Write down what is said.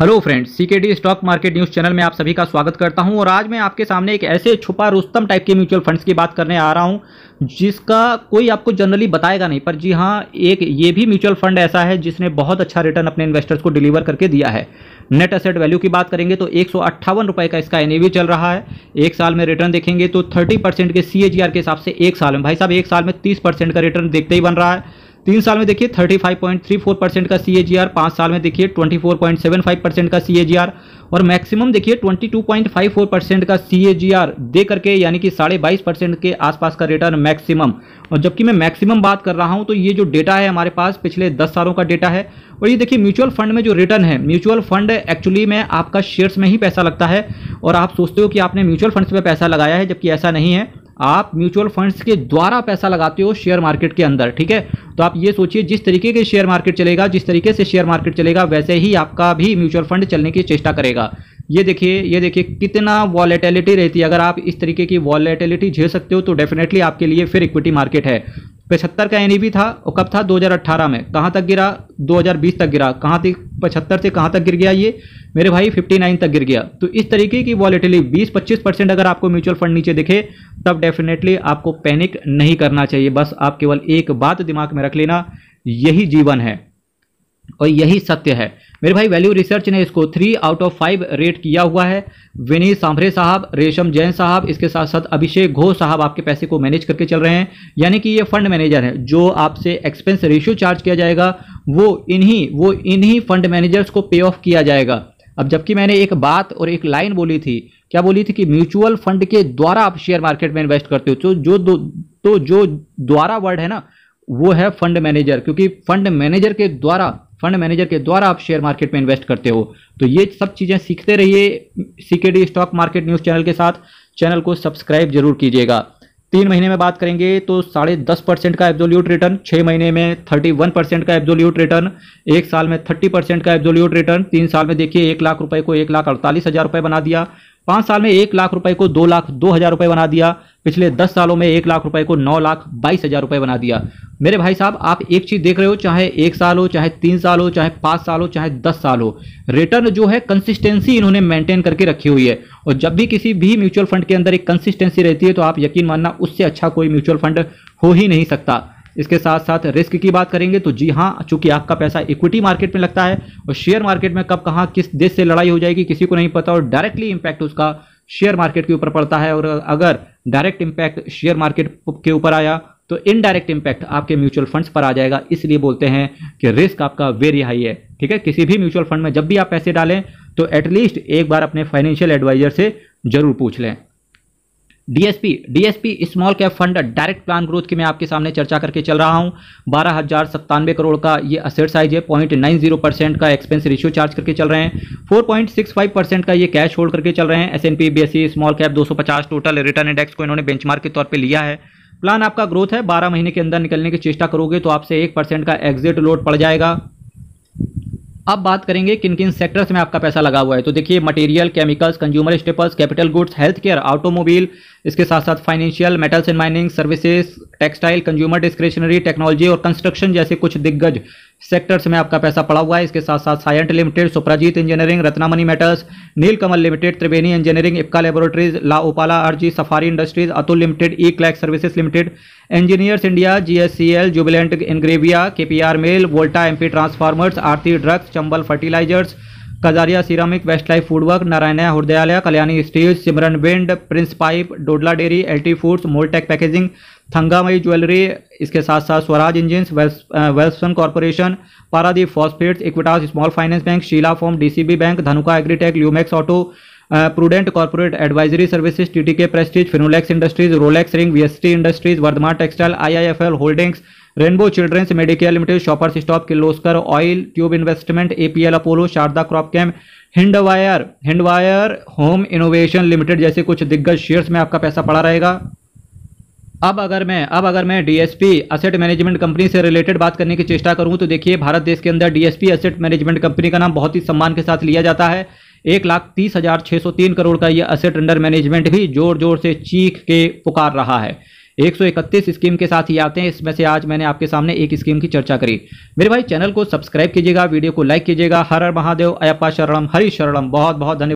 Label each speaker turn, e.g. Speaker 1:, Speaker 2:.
Speaker 1: hello friends CKD stock market news channel में आप सभी का स्वागत करता हूं और आज मैं आपके सामने एक ऐसे छुपा रुस्तम टाइप के म्यूचुअल फंड्स की बात करने आ रहा हूं जिसका कोई आपको जनरली बताएगा नहीं पर जी हां एक ये भी म्यूचुअल फंड ऐसा है जिसने बहुत अच्छा रिटर्न अपने इन्वेस्टर्स को डिलीवर करके दिया है नेट असेट वैल्यू की बात करेंगे तो एक रुपए का इसका एन चल रहा है एक साल में रिटर्न देखेंगे तो थर्टी के सी के हिसाब से एक साल में भाई साहब एक साल में तीस का रिटर्न देखते ही बन रहा है तीन साल में देखिए 35.34 परसेंट का सी ए जी आर पाँच साल में देखिए 24.75 परसेंट का सी ए जी आर और मैक्सिमम देखिए 22.54 परसेंट का सी ए जी आर दे करके यानी कि साढ़े बाईस परसेंट के आसपास का रिटर्न मैक्सिमम और जबकि मैं मैक्सिमम बात कर रहा हूं तो ये जो डेटा है हमारे पास पिछले दस सालों का डेटा है और ये देखिए म्यूचुअल फंड में जो रिटर्न है म्यूचुअल फंड एक्चुअली में आपका शेयर्स में ही पैसा लगता है और आप सोचते हो कि आपने म्यूचुअल फंड्स में पैसा लगाया है जबकि ऐसा नहीं है आप म्यूचुअल फंड्स के द्वारा पैसा लगाते हो शेयर मार्केट के अंदर ठीक है तो आप ये सोचिए जिस तरीके के शेयर मार्केट चलेगा जिस तरीके से शेयर मार्केट चलेगा वैसे ही आपका भी म्यूचुअल फंड चलने की चेष्टा करेगा ये देखिए ये देखिए कितना वॉलेटिलिटी रहती है अगर आप इस तरीके की वॉलेटिलिटी झेल सकते हो तो डेफिनेटली आपके लिए फिर इक्विटी मार्केट है पचहत्तर का एन था और कब था 2018 में कहाँ तक गिरा 2020 तक गिरा कहाँ तक पचहत्तर से कहाँ तक गिर गया ये मेरे भाई 59 तक गिर गया तो इस तरीके की वॉलेटिली 20-25 परसेंट अगर आपको म्यूचुअल फंड नीचे दिखे तब डेफिनेटली आपको पैनिक नहीं करना चाहिए बस आप केवल एक बात दिमाग में रख लेना यही जीवन है और यही सत्य है मेरे भाई वैल्यू रिसर्च ने इसको three out of five rate किया हुआ है विनीत सांभरे साहब रेशम जैन साहब इसके साथ साथ अभिषेक घोष साहब आपके पैसे को मैनेज करके चल रहे हैं यानी कि ये फंड मैनेजर हैं जो आपसे एक्सपेंस रेशियो चार्ज किया जाएगा वो इन्हीं वो इन्हीं फंड मैनेजर्स को पे ऑफ किया जाएगा अब जबकि मैंने एक बात और एक लाइन बोली थी क्या बोली थी कि म्यूचुअल फंड के द्वारा आप शेयर मार्केट में इन्वेस्ट करते हो तो जो दो तो जो द्वारा वर्ड है ना वो है फंड मैनेजर क्योंकि फंड मैनेजर के द्वारा फंड मैनेजर के द्वारा आप शेयर मार्केट में इन्वेस्ट करते हो तो ये सब चीज़ें सीखते रहिए CKD stock market news channel के साथ चैनल को सब्सक्राइब जरूर कीजिएगा तीन महीने में बात करेंगे तो साढ़े दस परसेंट का एब्जोल्यूट रिटर्न छः महीने में थर्टी वन परसेंट का एब्जोल्यूट रिटर्न एक साल में थर्टी परसेंट का एब्जोल्यूट रिटर्न तीन साल में देखिए एक लाख रुपए को एक लाख अड़तालीस हज़ार रुपये बना दिया पाँच साल में एक लाख रुपए को दो लाख दो हज़ार रुपये बना दिया पिछले दस सालों में एक लाख रुपए को नौ लाख बाईस हज़ार रुपये बना दिया मेरे भाई साहब आप एक चीज देख रहे हो चाहे एक साल हो चाहे तीन साल हो चाहे पाँच साल हो चाहे दस साल हो रिटर्न जो है कंसिस्टेंसी इन्होंने मेंटेन करके रखी हुई है और जब भी किसी भी म्यूचुअल फंड के अंदर एक कंसिस्टेंसी रहती है तो आप यकीन मानना उससे अच्छा कोई म्यूचुअल फंड हो ही नहीं सकता इसके साथ साथ रिस्क की बात करेंगे तो जी हाँ चूंकि आपका पैसा इक्विटी मार्केट में लगता है और शेयर मार्केट में कब कहाँ किस देश से लड़ाई हो जाएगी किसी को नहीं पता और डायरेक्टली इम्पैक्ट उसका शेयर मार्केट के ऊपर पड़ता है और अगर डायरेक्ट इम्पैक्ट शेयर मार्केट के ऊपर आया तो इनडायरेक्ट इंपैक्ट आपके म्यूचुअल फंड्स पर आ जाएगा इसलिए बोलते हैं कि रिस्क आपका वेरी हाई है ठीक है किसी भी म्यूचुअल फंड में जब भी आप पैसे डालें तो एटलीस्ट एक बार अपने फाइनेंशियल एडवाइजर से जरूर पूछ लें DSP DSP small cap fund direct plan growth की मैं आपके सामने चर्चा करके चल रहा हूं बारह हजार सत्तानवे करोड़ का ये असेट साइज है पॉइंट नाइन जीरो परसेंट का एक्सपेंस रेशियो चार्ज करके चल रहे हैं four point six five percent का ये कैश होल्ड करके चल रहे हैं S N P B S C small cap दो सौ पचास टोटल रिटर्न इंडेक्स को इन्होंने बेंचमार्क के तौर पर लिया है प्लान आपका ग्रोथ है बारह महीने के अंदर निकलने की चेष्टा करोगे तो आपसे एक परसेंट का एग्जिट लोड पड़ जाएगा अब बात करेंगे किन किन सेक्टर्स में आपका पैसा लगा हुआ है तो देखिए material chemicals consumer staples capital goods health care automobile इसके साथ साथ financial metals and mining services textile consumer discretionary technology और कंस्ट्रक्शन जैसे कुछ दिग्गज सेक्टर्स में आपका पैसा पड़ा हुआ है इसके साथ साथ Cyient Limited Suprajit Engineering Ratnamani Metals Nilkamal Limited Triveni Engineering Ipca Laboratories उपाला आरजी Safari Industries Atul Limited eClerx Services Limited Engineers India GSCL Jubilant Ingrevia KPR Mill Voltamp Transformers Aarti Drugs Chambal Fertilisers Kajaria Ceramic Westlife Foodworld Narayana Narayana Hrudayalaya Kalyani Steel सिमरन Wind Prince Pipe Dodla Dairy LT Foods Moldtek Packaging Thangamayil Jewellery इसके साथ साथ Swaraj Engine Welspun Corporation Paradip phosphates Equitas Small Finance Bank Sheela Foam DCB Bank Dhanuka Agritech Lumax Auto Prudent Corporate Advisory Services TTK Prestige Finolex Industries Rolex Rings VST Industries Vardhman Textile IIFL Holdings Rainbow Children's Medicare Limited Shoppers Stop Kirloskar Oil Tube Investment APL Apollo Sharda Crop कैम्प Hindware Hindware Home Innovation Limited जैसे कुछ दिग्गज shares में आपका पैसा पड़ा रहेगा अब अगर मैं अब अगर मैं डीएसपी असेट मैनेजमेंट कंपनी से रिलेटेड बात करने की चेष्टा करूं तो देखिए भारत देश के अंदर डीएसपी असेट मैनेजमेंट कंपनी का नाम बहुत ही सम्मान के साथ लिया जाता है एक लाख तीस हजार छः सौ तीन करोड़ का यह असेट अंडर मैनेजमेंट भी जोर जोर से चीख के पुकार रहा है 131 स्कीम के साथ ही आते हैं इसमें से आज मैंने आपके सामने एक स्कीम की चर्चा करी मेरे भाई चैनल को सब्सक्राइब कीजिएगा वीडियो को लाइक कीजिएगा हर हर महादेव अयप्पा शरणम हरी शरणम बहुत बहुत धन्यवाद